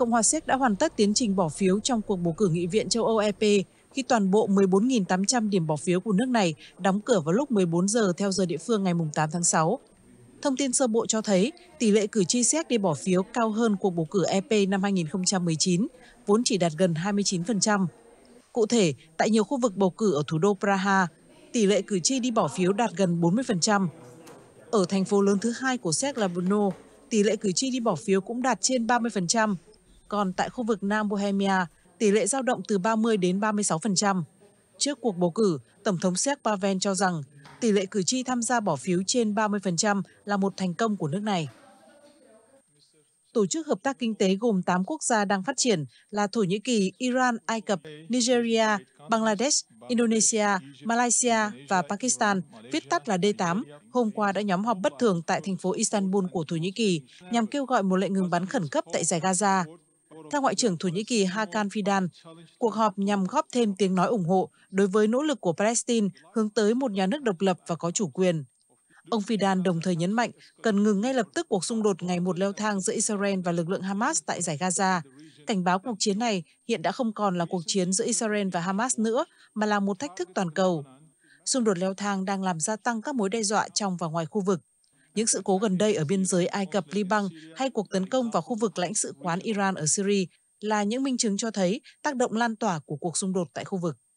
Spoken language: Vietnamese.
Cộng hòa Séc đã hoàn tất tiến trình bỏ phiếu trong cuộc bầu cử nghị viện châu Âu EP khi toàn bộ 14.800 điểm bỏ phiếu của nước này đóng cửa vào lúc 14 giờ theo giờ địa phương ngày 8 tháng 6. Thông tin sơ bộ cho thấy tỷ lệ cử tri Séc đi bỏ phiếu cao hơn cuộc bầu cử EP năm 2019, vốn chỉ đạt gần 29%. Cụ thể, tại nhiều khu vực bầu cử ở thủ đô Praha, tỷ lệ cử tri đi bỏ phiếu đạt gần 40%. Ở thành phố lớn thứ hai của Séc là Brno, tỷ lệ cử tri đi bỏ phiếu cũng đạt trên 30%, còn tại khu vực Nam Bohemia, tỷ lệ dao động từ 30 đến 36%. Trước cuộc bầu cử, Tổng thống Séc Pavel cho rằng tỷ lệ cử tri tham gia bỏ phiếu trên 30% là một thành công của nước này. Tổ chức Hợp tác Kinh tế gồm 8 quốc gia đang phát triển là Thổ Nhĩ Kỳ, Iran, Ai Cập, Nigeria, Bangladesh, Indonesia, Malaysia và Pakistan, viết tắt là D8, hôm qua đã nhóm họp bất thường tại thành phố Istanbul của Thổ Nhĩ Kỳ nhằm kêu gọi một lệnh ngừng bắn khẩn cấp tại giải Gaza. Theo Ngoại trưởng Thổ Nhĩ Kỳ Hakan Fidan, cuộc họp nhằm góp thêm tiếng nói ủng hộ đối với nỗ lực của Palestine hướng tới một nhà nước độc lập và có chủ quyền. Ông Fidan đồng thời nhấn mạnh cần ngừng ngay lập tức cuộc xung đột ngày một leo thang giữa Israel và lực lượng Hamas tại giải Gaza. Cảnh báo cuộc chiến này hiện đã không còn là cuộc chiến giữa Israel và Hamas nữa, mà là một thách thức toàn cầu. Xung đột leo thang đang làm gia tăng các mối đe dọa trong và ngoài khu vực. Những sự cố gần đây ở biên giới Ai Cập, Liban hay cuộc tấn công vào khu vực lãnh sự quán Iran ở Syria là những minh chứng cho thấy tác động lan tỏa của cuộc xung đột tại khu vực.